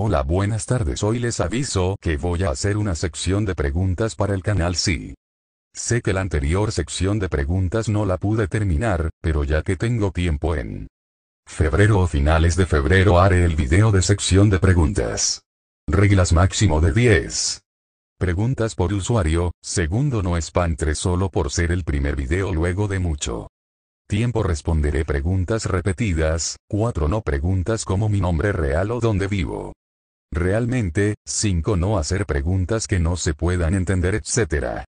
Hola buenas tardes hoy les aviso que voy a hacer una sección de preguntas para el canal sí. Sé que la anterior sección de preguntas no la pude terminar, pero ya que tengo tiempo en febrero o finales de febrero haré el video de sección de preguntas. Reglas máximo de 10. Preguntas por usuario, segundo no spam solo por ser el primer video luego de mucho tiempo responderé preguntas repetidas, 4 no preguntas como mi nombre real o dónde vivo. Realmente, 5. No hacer preguntas que no se puedan entender, etc.